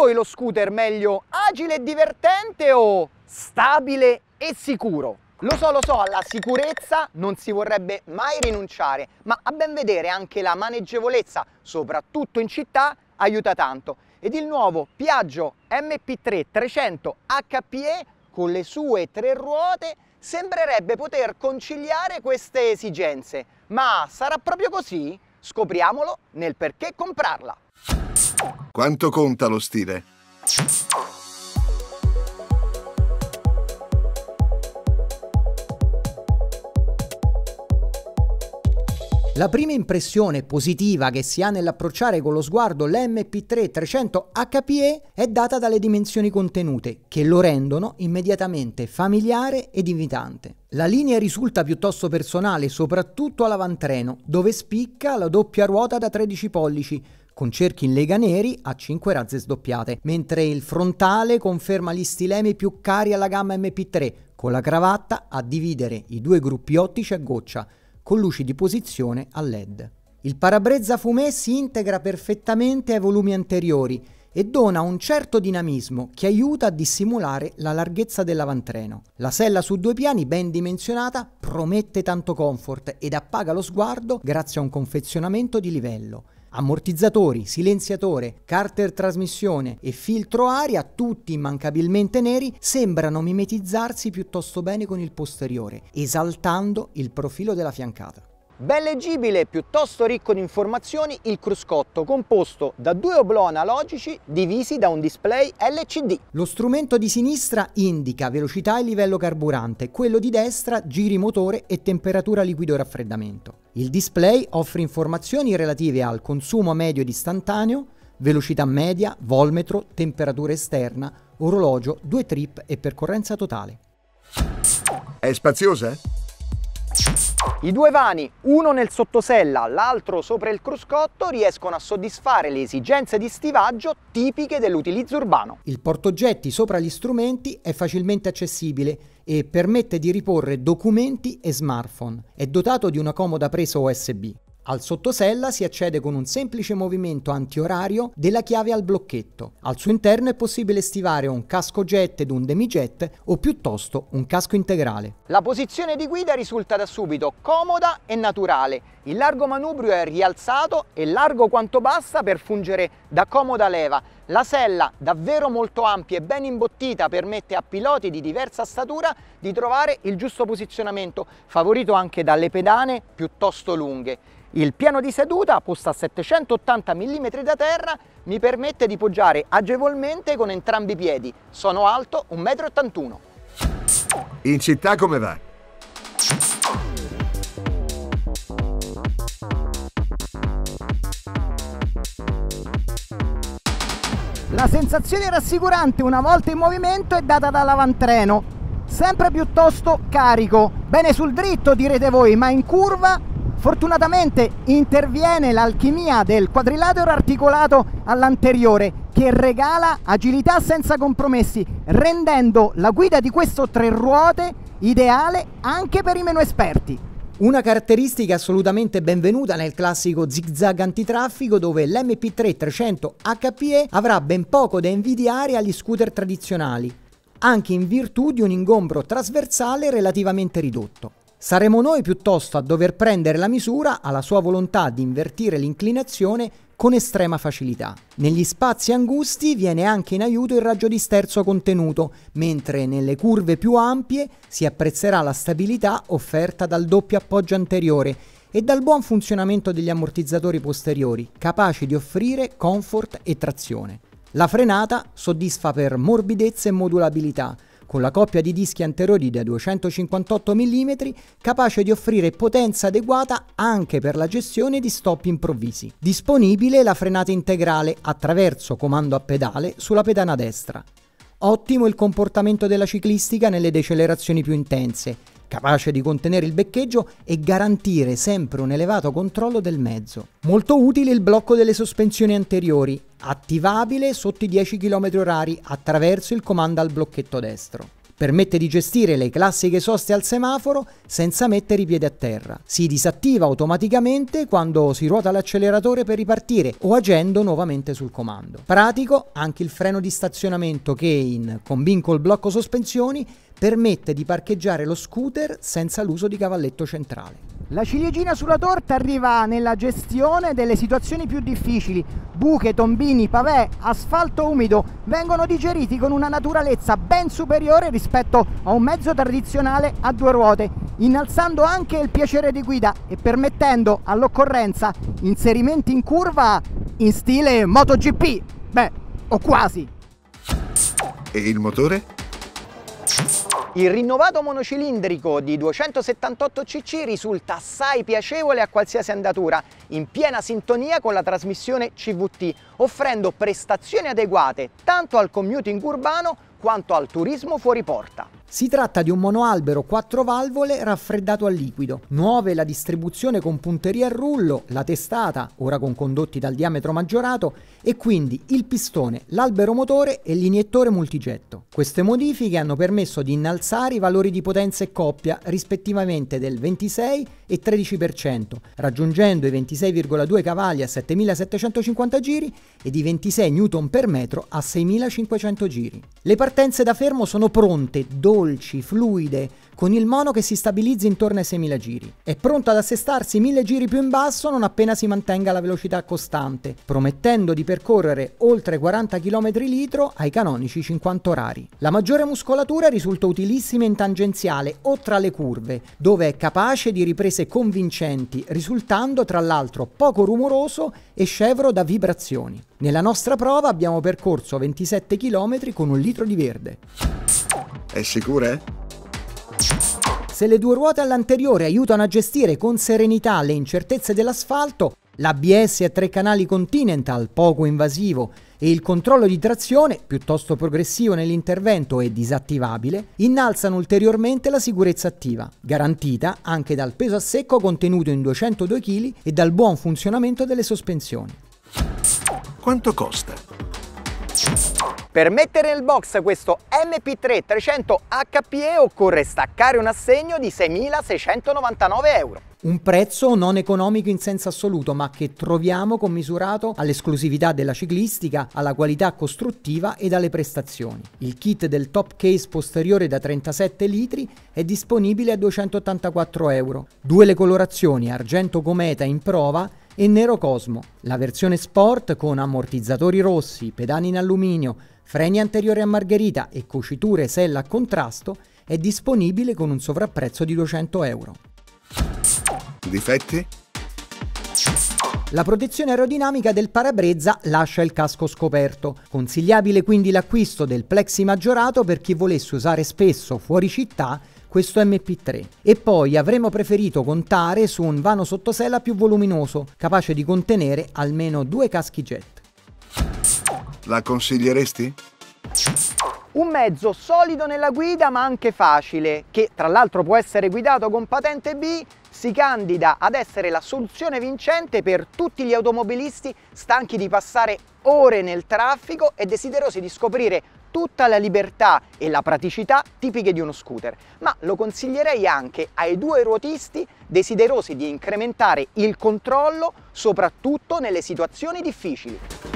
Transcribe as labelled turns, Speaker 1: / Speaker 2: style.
Speaker 1: voi lo scooter meglio agile e divertente o stabile e sicuro? Lo so, lo so, alla sicurezza non si vorrebbe mai rinunciare, ma a ben vedere anche la maneggevolezza, soprattutto in città, aiuta tanto. Ed il nuovo Piaggio MP3 300 HPE con le sue tre ruote sembrerebbe poter conciliare queste esigenze. Ma sarà proprio così? Scopriamolo nel perché comprarla. Quanto conta lo stile? La prima impressione positiva che si ha nell'approcciare con lo sguardo l'MP3 300 HPE è data dalle dimensioni contenute, che lo rendono immediatamente familiare ed invitante. La linea risulta piuttosto personale, soprattutto all'avantreno, dove spicca la doppia ruota da 13 pollici, con cerchi in lega neri a 5 razze sdoppiate, mentre il frontale conferma gli stilemi più cari alla gamma MP3, con la cravatta a dividere i due gruppi ottici a goccia, con luci di posizione a LED. Il parabrezza fumé si integra perfettamente ai volumi anteriori e dona un certo dinamismo che aiuta a dissimulare la larghezza dell'avantreno. La sella su due piani ben dimensionata promette tanto comfort ed appaga lo sguardo grazie a un confezionamento di livello ammortizzatori, silenziatore, carter trasmissione e filtro aria, tutti immancabilmente neri, sembrano mimetizzarsi piuttosto bene con il posteriore, esaltando il profilo della fiancata. Ben leggibile e piuttosto ricco di informazioni il cruscotto, composto da due oblò analogici divisi da un display LCD. Lo strumento di sinistra indica velocità e livello carburante, quello di destra giri motore e temperatura liquido raffreddamento. Il display offre informazioni relative al consumo medio ed istantaneo, velocità media, volmetro, temperatura esterna, orologio, due trip e percorrenza totale. È spaziosa? I due vani, uno nel sottosella, l'altro sopra il cruscotto, riescono a soddisfare le esigenze di stivaggio tipiche dell'utilizzo urbano. Il portogetti sopra gli strumenti è facilmente accessibile e permette di riporre documenti e smartphone. È dotato di una comoda presa USB. Al sottosella si accede con un semplice movimento antiorario della chiave al blocchetto. Al suo interno è possibile stivare un casco jet ed un demijet o piuttosto un casco integrale. La posizione di guida risulta da subito comoda e naturale. Il largo manubrio è rialzato e largo quanto basta per fungere da comoda leva. La sella, davvero molto ampia e ben imbottita, permette a piloti di diversa statura di trovare il giusto posizionamento, favorito anche dalle pedane piuttosto lunghe. Il piano di seduta, posto a 780 mm da terra, mi permette di poggiare agevolmente con entrambi i piedi. Sono alto 1,81 m. In città come va? La sensazione rassicurante una volta in movimento è data dall'avantreno, sempre piuttosto carico. Bene sul dritto direte voi, ma in curva Fortunatamente interviene l'alchimia del quadrilatero articolato all'anteriore che regala agilità senza compromessi, rendendo la guida di questo tre ruote ideale anche per i meno esperti. Una caratteristica assolutamente benvenuta nel classico zigzag antitraffico dove l'MP3 300 HPE avrà ben poco da invidiare agli scooter tradizionali, anche in virtù di un ingombro trasversale relativamente ridotto. Saremo noi piuttosto a dover prendere la misura alla sua volontà di invertire l'inclinazione con estrema facilità. Negli spazi angusti viene anche in aiuto il raggio di sterzo contenuto, mentre nelle curve più ampie si apprezzerà la stabilità offerta dal doppio appoggio anteriore e dal buon funzionamento degli ammortizzatori posteriori, capaci di offrire comfort e trazione. La frenata soddisfa per morbidezza e modulabilità, con la coppia di dischi anteriori da 258 mm capace di offrire potenza adeguata anche per la gestione di stop improvvisi. Disponibile la frenata integrale attraverso comando a pedale sulla pedana destra. Ottimo il comportamento della ciclistica nelle decelerazioni più intense, capace di contenere il beccheggio e garantire sempre un elevato controllo del mezzo. Molto utile il blocco delle sospensioni anteriori, attivabile sotto i 10 km h attraverso il comando al blocchetto destro. Permette di gestire le classiche soste al semaforo senza mettere i piedi a terra. Si disattiva automaticamente quando si ruota l'acceleratore per ripartire o agendo nuovamente sul comando. Pratico anche il freno di stazionamento che in combin col blocco sospensioni permette di parcheggiare lo scooter senza l'uso di cavalletto centrale. La ciliegina sulla torta arriva nella gestione delle situazioni più difficili. Buche, tombini, pavè, asfalto umido vengono digeriti con una naturalezza ben superiore rispetto a un mezzo tradizionale a due ruote, innalzando anche il piacere di guida e permettendo all'occorrenza inserimenti in curva in stile MotoGP. Beh, o quasi. E il motore? Il rinnovato monocilindrico di 278 cc risulta assai piacevole a qualsiasi andatura, in piena sintonia con la trasmissione CVT, offrendo prestazioni adeguate tanto al commuting urbano quanto al turismo fuori porta. Si tratta di un monoalbero 4 valvole raffreddato a liquido, Nuove la distribuzione con punteria a rullo, la testata, ora con condotti dal diametro maggiorato, e quindi il pistone, l'albero motore e l'iniettore multigetto. Queste modifiche hanno permesso di innalzare i valori di potenza e coppia rispettivamente del 26 e 13%, raggiungendo i 26,2 cavalli a 7750 giri ed i 26 Nm per metro a 6500 giri. Le partenze da fermo sono pronte, dolci, fluide, con il mono che si stabilizza intorno ai 6.000 giri. È pronto ad assestarsi 1.000 giri più in basso non appena si mantenga la velocità costante, promettendo di percorrere oltre 40 km litro ai canonici 50 orari. La maggiore muscolatura risulta utilissima in tangenziale o tra le curve, dove è capace di riprese convincenti, risultando tra l'altro poco rumoroso e scevro da vibrazioni. Nella nostra prova abbiamo percorso 27 km con un litro di verde. È sicura? Eh? Se le due ruote all'anteriore aiutano a gestire con serenità le incertezze dell'asfalto, l'ABS a tre canali Continental, poco invasivo, e il controllo di trazione, piuttosto progressivo nell'intervento e disattivabile, innalzano ulteriormente la sicurezza attiva, garantita anche dal peso a secco contenuto in 202 kg e dal buon funzionamento delle sospensioni quanto costa. Per mettere nel box questo MP3 300 HPE occorre staccare un assegno di 6.699 euro. Un prezzo non economico in senso assoluto, ma che troviamo commisurato all'esclusività della ciclistica, alla qualità costruttiva ed alle prestazioni. Il kit del top case posteriore da 37 litri è disponibile a 284 euro. Due le colorazioni, argento cometa in prova e Nero Cosmo, la versione sport con ammortizzatori rossi, pedali in alluminio, freni anteriori a margherita e cuciture sella a contrasto, è disponibile con un sovrapprezzo di 200 euro. Difetti? La protezione aerodinamica del parabrezza lascia il casco scoperto. Consigliabile quindi l'acquisto del plexi maggiorato per chi volesse usare spesso fuori città questo MP3. E poi avremmo preferito contare su un vano sottosella più voluminoso, capace di contenere almeno due caschi jet. La consiglieresti? Un mezzo solido nella guida ma anche facile, che tra l'altro può essere guidato con patente B, si candida ad essere la soluzione vincente per tutti gli automobilisti stanchi di passare ore nel traffico e desiderosi di scoprire tutta la libertà e la praticità tipiche di uno scooter, ma lo consiglierei anche ai due ruotisti desiderosi di incrementare il controllo soprattutto nelle situazioni difficili.